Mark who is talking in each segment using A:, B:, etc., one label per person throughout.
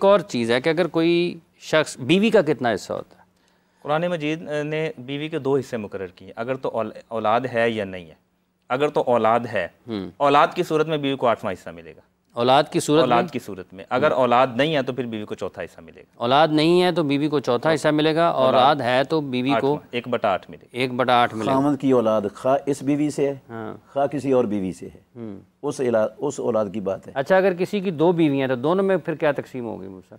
A: एक और चीज़ है कि अगर कोई शख्स बीवी का कितना हिस्सा होता है
B: कुरान मजीद ने बीवी के दो हिस्से मुकर किए अगर तो औलाद है या नहीं है अगर तो औलाद है हम्म। औलाद की सूरत में बीवी को आठवां हिस्सा मिलेगा
A: औलाद की सूरत औलाद की
B: सूरत में अगर औलाद नहीं है
A: तो फिर बीवी को चौथा हिस्सा मिलेगा औलाद नहीं है तो बीवी को चौथा हिस्सा मिलेगा औलाद है तो बीवी को एक बटा आठ मिलेगा एक बटा आठ मिलेगा
C: की औलाद खा इस बीवी से है हाँ। खा किसी और बीवी से है हम्म। उस उस औलाद की बात है अच्छा अगर किसी की दो बीवियाँ तो दोनों में फिर क्या तकसीम होगी मूसा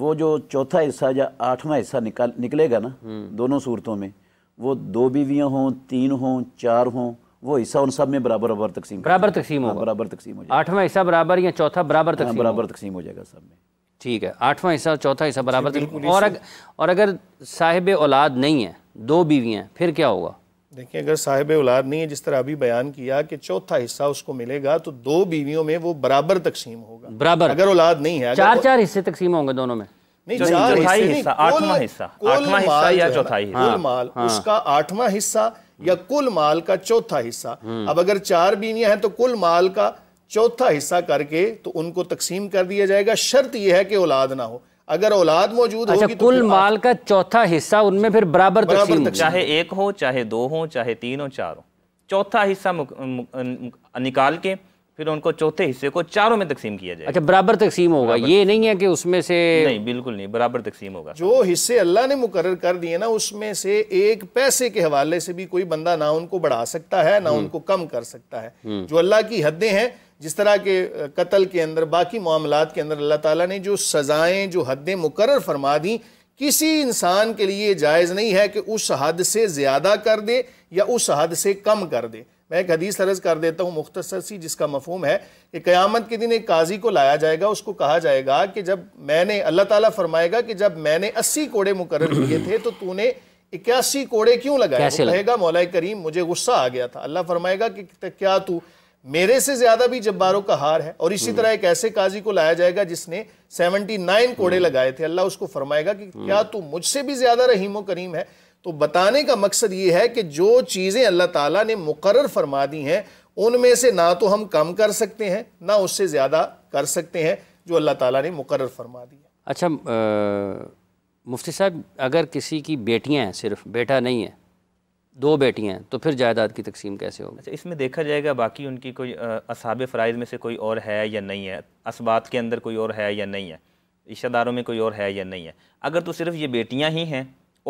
C: वो जो चौथा हिस्सा या आठवां हिस्सा निकलेगा ना हम्म। दोनों सूरतों में वो दो बीवियाँ हों तीन हों चार हों वो हिस्सा उन सब में बराबर बराबर तकसीम बराबर हाँ, तकसीम होगा बराबर तकसीम हो
A: जाएगा आठवां हिस्सा बराबर या चौथा बराबर हाँ, तकसीम बराबर तकसीम हो जाएगा सब में ठीक है आठवां हिस्सा चौथा हिस्सा बराबर और अग, और अगर साहिब औलाद नहीं है दो बीवियाँ हैं फिर क्या होगा
D: देखिए अगर साहिब औलाद नहीं है जिस तरह अभी बयान किया कि चौथा हिस्सा उसको मिलेगा तो दो बीवियों में वो बराबर तकसीम होगा बराबर अगर औलाद नहीं है चार चार
A: हिस्से तकसीम होंगे दोनों में नहीं चार हिस्सा आठवां हिस्सा
D: आठवां हिस्सा या चौथा
B: हिस्सा
A: हाँ, उसका
D: आठवां हिस्सा या कुल माल का चौथा हिस्सा हम्म। अब अगर चार बीवियां हैं तो कुल माल का चौथा हिस्सा करके तो उनको तकसीम कर दिया जाएगा शर्त यह है कि औलाद
B: ना हो अगर औलाद मौजूद अच्छा, होगी तो कुल माल
A: का चौथा हिस्सा उनमें फिर बराबर, बराबर तकसीम चाहे
B: एक हो चाहे दो हो चाहे तीन हो चार हो चौथा हिस्सा निकाल के फिर उनको चौथे हिस्से को चारों में तकसीम किया जाए अच्छा बराबर तकसीम होगा ये नहीं है कि उसमें से नहीं बिल्कुल नहीं बराबर तकसीम होगा
D: जो हिस्से अल्लाह ने मुकर कर दिए ना उसमें से एक पैसे के हवाले से भी कोई बंदा ना उनको बढ़ा सकता है ना हम्म। उनको कम कर सकता है हम्म। जो अल्लाह की हदें हैं जिस तरह के कत्ल के अंदर बाकी मामला के अंदर अल्लाह ताला ने जो सजाएं जो हदें मुकर फरमा दी किसी इंसान के लिए जायज़ नहीं है कि उस हद से ज़्यादा कर दे या उस हद से कम कर दे मैं एक हदीस सरज कर देता हूँ मुख्तसर सी जिसका मफहम है कि क़यामत के दिन एक काजी को लाया जाएगा उसको कहा जाएगा कि जब मैंने अल्लाह ताला फरमाएगा कि जब मैंने अस्सी कोड़े मुकर किए थे तो तूने इक्यासी कोड़े क्यों लगाए कहेगा मौलाए करीम मुझे गुस्सा आ गया था अल्लाह फरमाएगा कि क्या तू मेरे से ज्यादा भी जब्बारों का हार है और इसी हम्म। तरह एक ऐसे काजी को लाया जाएगा जिसने 79 कोड़े हम्म। लगाए थे अल्लाह उसको फरमाएगा कि क्या हम्म। तू मुझसे भी ज्यादा रहीमो करीम है तो बताने का मकसद ये है कि जो चीज़ें अल्लाह ताला ने मुकर फरमा दी हैं उनमें से ना तो हम कम कर सकते हैं ना उससे ज़्यादा कर सकते हैं जो अल्लाह ताला ने मुकर फरमा दी है
A: अच्छा आ, मुफ्ती साहब अगर किसी की बेटियाँ हैं सिर्फ बेटा नहीं है दो बेटियाँ हैं तो फिर जायदाद की तकसीम कैसे होगी
B: अच्छा इसमें देखा जाएगा बाकी उनकी कोई असाब फ़राइज़ में से कोई और है या नहीं है इसबात के अंदर कोई और है या नहीं है रिश्तेदारों में कोई और है या नहीं है अगर तो सिर्फ ये बेटियाँ ही हैं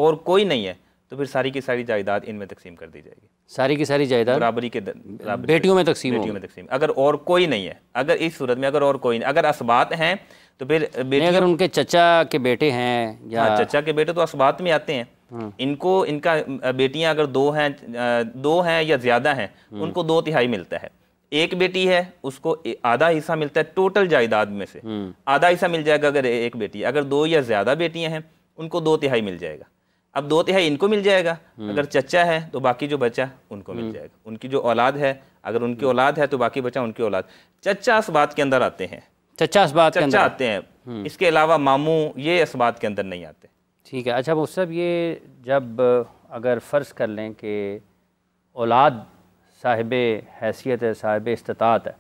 B: और कोई नहीं है तो फिर सारी की सारी जायदाद इनमें तकसीम कर दी जाएगी सारी की सारी जायदाद बराबरी के बराबरी बेटियों में तकसीम बेटियों में तकसीम अगर और कोई नहीं है अगर इस सूरत में अगर और कोई नहीं अगर असबात हैं तो फिर बेटी अगर उनके चचा के बेटे हैं या हाँ, चचा के बेटे तो असबात में आते हैं हाँ। इनको इनका बेटियां अगर दो हैं दो हैं या ज़्यादा हैं हाँ। उनको दो तिहाई मिलता है एक बेटी है उसको आधा हिस्सा मिलता है टोटल जायदाद में से हाँ। आधा हिस्सा मिल जाएगा अगर एक बेटी अगर दो या ज़्यादा बेटियां हैं उनको दो तिहाई मिल जाएगा अब दो तिहाई इनको मिल जाएगा हम्म। अगर चचा है तो बाकी जो बचा उनको मिल हम्म। जाएगा उनकी जो औलाद है अगर उनकी हम्म। औलाद है तो बाकी बचा उनकी औलाद चचा इस बात के अंदर आते हैं
A: चचा इस बात चचा आते
B: हैं इसके अलावा मामू ये इस बात के अंदर नहीं आते ठीक है अच्छा वो सब ये जब
A: अगर फ़र्ज़ कर लें कि औलाद साहिब हैसियत है साहिब इस्तात है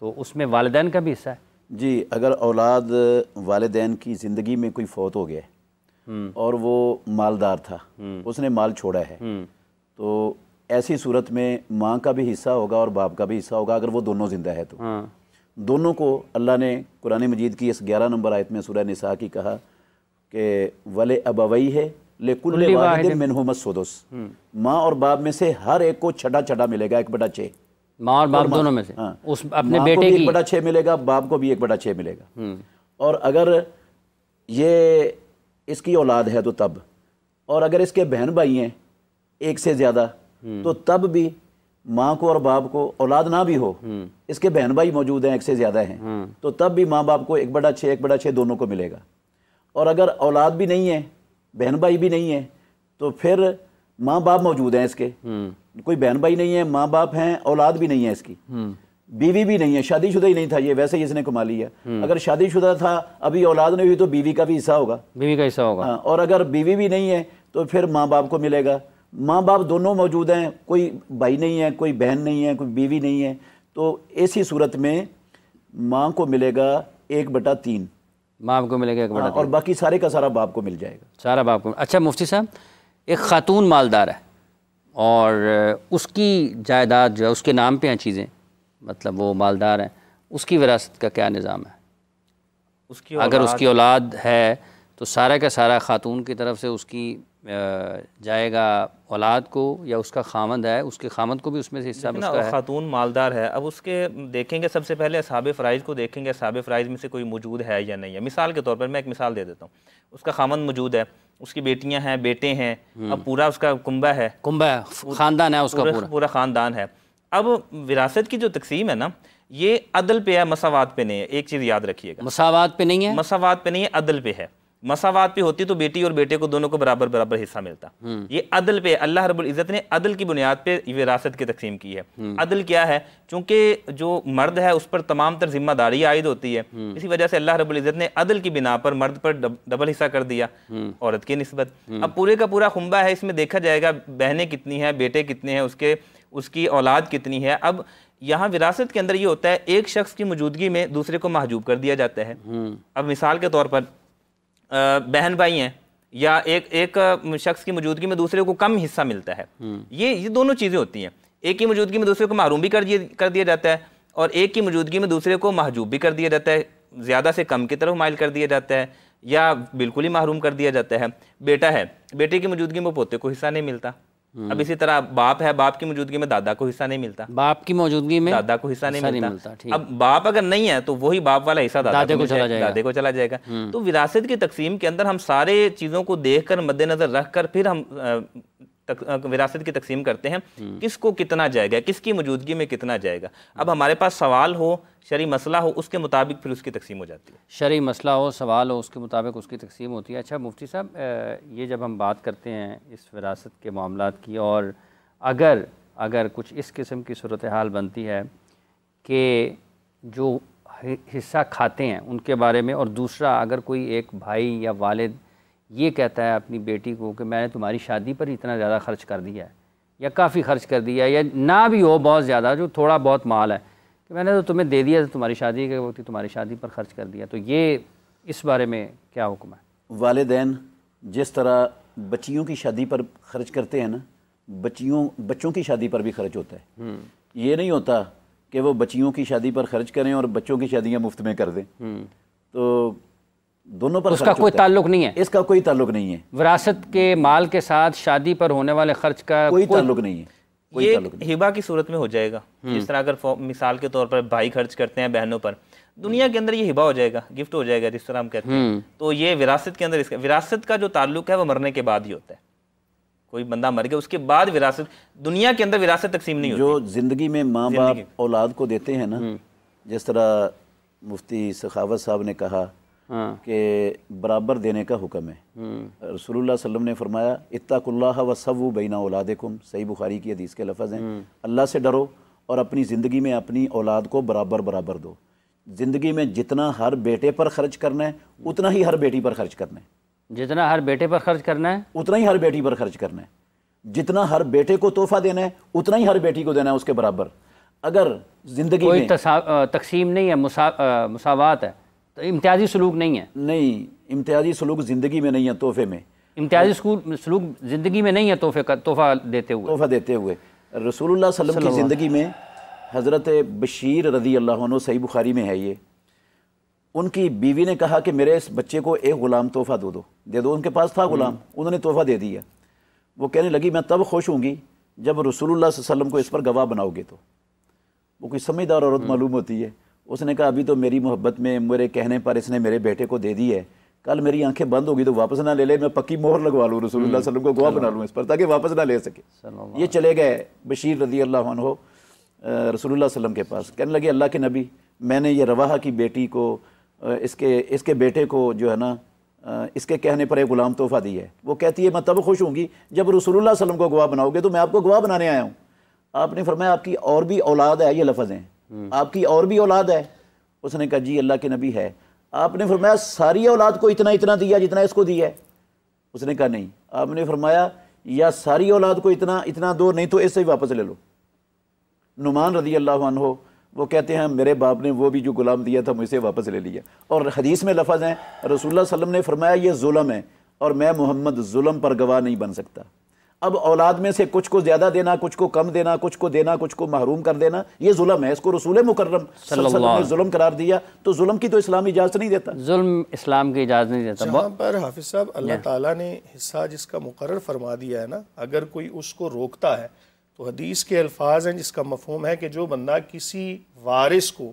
A: तो उसमें वालदेन का भी हिस्सा है
C: जी अगर औलाद वालदेन की ज़िंदगी में कोई फौत हो गया है हम्म। और वो मालदार था हम्म। उसने माल छोड़ा है हम्म। तो ऐसी सूरत में माँ का भी हिस्सा होगा और बाप का भी हिस्सा होगा अगर वो दोनों ज़िंदा है तो हाँ। दोनों को अल्लाह ने कुरान मजीद की इस ग्यारह नंबर आयत में सूर्य नसा की कहा कि वले अबवई है ले कुल माँ और बाप में से हर एक को छठा छठा मिलेगा एक बटा छः
A: माँ और बाप दोनों में से हाँ। उस अपने बेटे की एक बटा
C: छः मिलेगा बाप को भी एक बटा छः मिलेगा और अगर ये इसकी औलाद है तो तब और अगर इसके बहन भाई हैं एक से ज़्यादा हम्म। तो तब भी माँ को और बाप को औलाद ना भी हो हम्म। इसके बहन भाई मौजूद हैं एक से ज़्यादा हैं हम्म। तो तब भी माँ बाप को एक बड़ा छः एक बड़ा छः दोनों को मिलेगा और अगर औलाद भी नहीं है बहन भाई भी नहीं है तो फिर माँ बाप मौजूद हैं इसके कोई बहन भाई नहीं है माँ बाप हैं औलाद भी नहीं है इसकी बीवी भी नहीं है शादीशुदा ही नहीं था ये वैसे ही इसने कमा ली है हम्म। अगर शादीशुदा था अभी औलाद नहीं हुई तो बीवी का भी हिस्सा होगा
A: बीवी का हिस्सा होगा हाँ,
C: और अगर बीवी भी नहीं है तो फिर माँ बाप को मिलेगा माँ बाप दोनों मौजूद हैं कोई भाई नहीं है कोई बहन नहीं है कोई बीवी नहीं है तो ऐसी सूरत में माँ को मिलेगा एक बटा तीन माँ को मिलेगा एक बटा हाँ, और बाकी सारे का सारा बाप को मिल जाएगा
A: सारा बाप को अच्छा मुफ्ती साहब एक खातून मालदार है और उसकी जायदाद जो है उसके नाम पर हैं चीज़ें मतलब वो मालदार हैं उसकी विरासत का क्या निज़ाम है
B: उसकी अगर उसकी
A: औलाद है तो सारा का सारा ख़ातून की तरफ से उसकी जाएगा
B: औलाद को या उसका खामंद है उसके खामंद को भी उसमें से हिस्सा मिलता है खातून मालदार है अब उसके देखेंगे सबसे पहले साब फ्राइज को देखेंगे साब फ्राइज में से कोई मौजूद है या नहीं है मिसाल के तौर पर मैं एक मिसाल दे देता हूँ उसका खामंद मौजूद है उसकी बेटियाँ हैं बेटे हैं अब हम्म। पूरा उसका कुंबा है कुंबा है ख़ानदान है उसका पूरा पूरा ख़ानदान है अब विरासत की जो तकसीम है ना ये अदल पे है मसावत पे नहीं है एक चीज़ याद रखिएगा मसावत पे नहीं है मसावत पे नहीं है अदल पे है मसावत पे होती तो बेटी और बेटे को दोनों को बराबर बराबर हिस्सा मिलता हम्म। ये अदल पे अल्लाह रब्बुल इज़्ज़त ने अदल की बुनियाद पे विरासत की तकसीम की है हम्म। अदल क्या है क्योंकि जो मर्द है उस पर तमाम तर जिम्मेदारी आयद होती है हम्म। इसी वजह से अल्लाह रब्बुल इज़्ज़त ने अदल की बिना पर मर्द पर डब, डबल हिस्सा कर दिया औरत की नस्बत अब पूरे का पूरा खुम्बा है इसमें देखा जाएगा बहने कितनी है बेटे कितने हैं उसके उसकी औलाद कितनी है अब यहाँ विरासत के अंदर ये होता है एक शख्स की मौजूदगी में दूसरे को महजूब कर दिया जाता है हम्म। अब मिसाल के तौर पर बहन भाई हैं या एक एक शख्स की मौजूदगी में दूसरे को कम हिस्सा मिलता है हम्म। ये ये दोनों चीज़ें होती हैं एक की मौजूदगी में दूसरे को महरूम भी कर दिया कर दिया जाता है और एक की मौजूदगी में दूसरे को महजूब भी कर दिया जाता है ज़्यादा से कम की तरफ माइल कर दिया जाता है या बिल्कुल ही महरूम कर दिया जाता है बेटा है बेटे की मौजूदगी में पोते को हिस्सा नहीं मिलता अब इसी तरह बाप है बाप की मौजूदगी में दादा को हिस्सा नहीं मिलता बाप की मौजूदगी में दादा को हिस्सा नहीं मिलता, नहीं मिलता अब बाप अगर नहीं है तो वही बाप वाला हिस्सा दादा, दादे को चला जाएगा दादे को चला जाएगा हम्म। तो विरासत की तकसीम के अंदर हम सारे चीज़ों को देख कर मद्देनजर रख कर फिर हम तक, विरासत की तकसीम करते हैं हम्म। किसको कितना जाएगा किसकी मौजूदगी में कितना जाएगा अब हमारे पास सवाल हो शरी मसला हो उसके मुताबिक फिर उसकी तकसीम हो जाती है शरी मसला हो सवाल
A: हो उसके मुताबिक उसकी तकसीम होती है अच्छा मुफ्ती साहब ये जब हम बात करते हैं इस विरासत के मामला की और अगर अगर कुछ इस किस्म की सूरत हाल बनती है कि जो हिस्सा खाते हैं उनके बारे में और दूसरा अगर कोई एक भाई या वालद ये कहता है अपनी बेटी को कि मैंने तुम्हारी शादी पर इतना ज़्यादा खर्च कर दिया है या काफ़ी खर्च कर दिया या ना भी हो बहुत ज़्यादा जो थोड़ा बहुत माल है कि मैंने तो तुम्हें दे दिया था तुम्हारी शादी के वक्त तुम्हारी शादी पर खर्च कर दिया तो ये इस बारे
C: में क्या हुक्म है वालदेन जिस तरह बच्चियों की शादी पर खर्च करते हैं ना बच्चियों बच्चों की शादी पर भी खर्च होता है हम्म। ये नहीं होता कि वो बच्चियों की शादी पर खर्च करें और बच्चों की शादियाँ मुफ्त में कर दें हम्म। तो दोनों पर उसका कोई ताल्लुक नहीं है इसका कोई ताल्लुक नहीं है
A: विरासत के माल के साथ शादी पर होने
B: वाले खर्च का कोई, ताल्लुक
C: नहीं है ये
B: हिबा की सूरत में हो जाएगा हम्म। जिस तरह अगर मिसाल के तौर पर भाई खर्च करते हैं बहनों पर दुनिया के अंदर ये हिबा हो जाएगा गिफ्ट हो जाएगा जिस तरह हम कहते हैं हम्म। तो ये विरासत के अंदर इसका विरासत का जो ताल्लुक है वो मरने के बाद ही होता है कोई बंदा मर गया उसके बाद विरासत दुनिया के अंदर विरासत तकसीम नहीं जो
C: जिंदगी में माँ बाप औलाद को देते हैं ना हम्म। जिस तरह मुफ्ती सखावत साहब ने कहा हाँ। के बराबर देने का हुक्म है हम्म। रसोल्ला वसम ने फरमाया इत्ताकुल्ला व सब बैना औलादकुम सही बुखारी की हदीस के लफज हैं हम्म। अल्लाह से डरो और अपनी ज़िंदगी में अपनी औलाद को बराबर बराबर दो ज़िंदगी में जितना हर बेटे पर खर्च करना है उतना ही हर बेटी पर खर्च करना है जितना हर बेटे पर खर्च करना है उतना ही हर बेटी पर खर्च करना है जितना हर बेटे को तोहफा देना है उतना ही हर बेटी को देना है उसके बराबर अगर ज़िंदगी
A: तकसीम नहीं है मुसावात है तो इम्तियाजी सलूक नहीं है
C: नहीं इम्तियाजी सलूक ज़िंदगी में नहीं है तोहफे में
A: इम्तियाजी सलूक ज़िंदगी में नहीं है तोहफे
C: का तोहफ़ा देते हुए तोहफ़ा देते हुए अलैहि वसल्लम की ज़िंदगी में हज़रत बशीर रज़ी अल्लाह सही बुखारी में है ये उनकी बीवी ने कहा कि मेरे इस बच्चे को एक ग़ुलाम तोहफ़ा दो दो दे दो उनके पास था हम्म। ग़ुलाम उन्होंने तोहफ़ा दे दिया वो कहने लगी मैं तब खुश होंगी जब रसूलुल्लाह वसल्लम को इस पर गवाह बनाओगे तो वो कोई समझदार औरत हम्म। मालूम होती है उसने कहा अभी तो मेरी मोहब्बत में मेरे कहने पर इसने मेरे बेटे को दे दी है कल मेरी आंखें बंद होगी तो वापस ना ले ले मैं पक्की मोहर लगवा लूँ रसूलुल्लाह हम्म। वसल्लम को गवाह बना लूँ इस पर ताकि वापस ना ले
A: सके ये
C: चले गए बशीर रजी अल्लाह हो रसूलुल्लाह सल्लम के पास कहने लगे अल्लाह के नबी मैंने ये रवाहा की बेटी को इसके इसके बेटे को जो है ना इसके कहने पर एक ग़ुलाम तोहफ़ा दी है वो कहती है मैं तब खुश होंगी जब रसूलुल्लाह सल्लम को गवाह बनाओगे तो मैं आपको गवाह बनाने आया हूँ आपने फरमाया आपकी और भी औलाद है ये लफ्ज़ हैं आपकी और भी औलाद है उसने कहा जी अल्लाह के नबी है आपने फरमाया सारी औलाद को इतना इतना दिया जितना इसको दिया है उसने कहा नहीं आपने फरमाया या सारी औलाद को इतना इतना दो नहीं तो इससे ही वापस ले लो नुमान रजी अल्लाह हो वो कहते हैं मेरे बाप ने वो भी जो गुलाम दिया था मुझसे वापस ले लिया और हदीस में लफज हैं रसूल वसम ने फरमाया ये जुलम है और मैं मोहम्मद जुलम पर गवाह नहीं बन सकता अब औलाद में से कुछ को ज़्यादा देना कुछ को कम देना कुछ को देना कुछ को महरूम कर देना ये जुलम है इसको रसूल मुकर्रम जुलम करार दिया तो जुलम की तो इस्लाम इजाज़त नहीं देता
A: जुलम इस्लाम की इजाज़त नहीं देता जहाँ
D: पर हाफिज साहब अल्लाह ताला ने हिस्सा जिसका मुकर फरमा दिया है ना अगर कोई उसको रोकता है तो हदीस के अल्फाज हैं जिसका मफहम है कि जो बंदा किसी वारिस को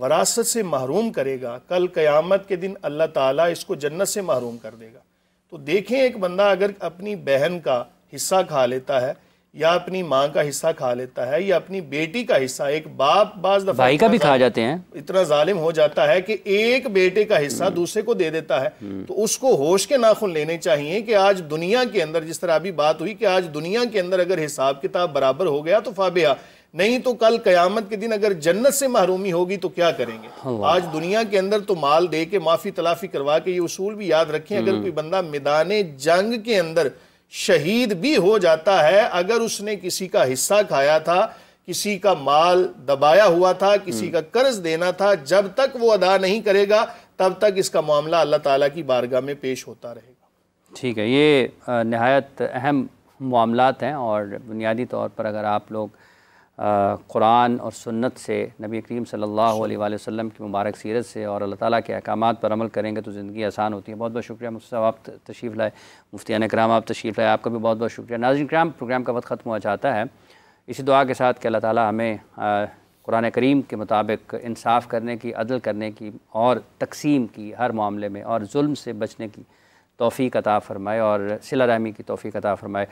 D: वरासत से महरूम करेगा कल क़यामत के दिन अल्लाह ताला इसको जन्नत से महरूम कर देगा तो देखें एक बंदा अगर अपनी बहन का हिस्सा खा लेता है या अपनी माँ का हिस्सा खा लेता है या अपनी बेटी का हिस्सा एक बाप बाज दफा भाई का भी खा जाते हैं इतना जालिम हो जाता है कि एक बेटे का हिस्सा हम्म। दूसरे को दे देता है हम्म। तो उसको होश के नाखून लेने चाहिए कि आज दुनिया के अंदर जिस तरह अभी बात हुई कि आज दुनिया के अंदर अगर हिसाब किताब बराबर हो गया तो फाबिया नहीं तो कल कयामत के दिन अगर जन्नत से महरूमी होगी तो क्या करेंगे आज दुनिया के अंदर तो माल दे के माफी तलाफी करवा के ये उसूल भी याद रखें अगर हम्म। कोई बंदा मैदान जंग के अंदर शहीद भी हो जाता है अगर उसने किसी का हिस्सा खाया था किसी का माल दबाया हुआ था किसी हम्म। का कर्ज देना था जब तक वो अदा नहीं करेगा तब तक इसका मामला अल्लाह ताला की बारगाह में पेश होता रहेगा
A: ठीक है ये नहायत अहम मामलात हैं और बुनियादी तौर पर अगर आप लोग कुरान और सुन्नत से नबी करीम सल्लल्लाहु अलैहि वसल्लम की मुबारक सीरत से और अल्लाह ताला के अहकाम पर अमल करेंगे तो ज़िंदगी आसान होती है बहुत बहुत शुक्रिया मुफ्त साहब आप तशरीफ़ लाए मुफ्तियान कराम आप तशरीफ़ लाए आपका भी बहुत बहुत शुक्रिया नाजिन कराम प्रोग्राम का वक्त ख़त्म हो जाता है इसी दुआ के साथ कि अल्लाह ताली हमें कुरान करीम के मुताबिक इंसाफ करने की अदल करने की और तकसीम की हर मामले में और जुल्म से बचने की तोफ़ी अता फ़रमाए और सिला रहमी की तोफ़ी अता फ़रमाए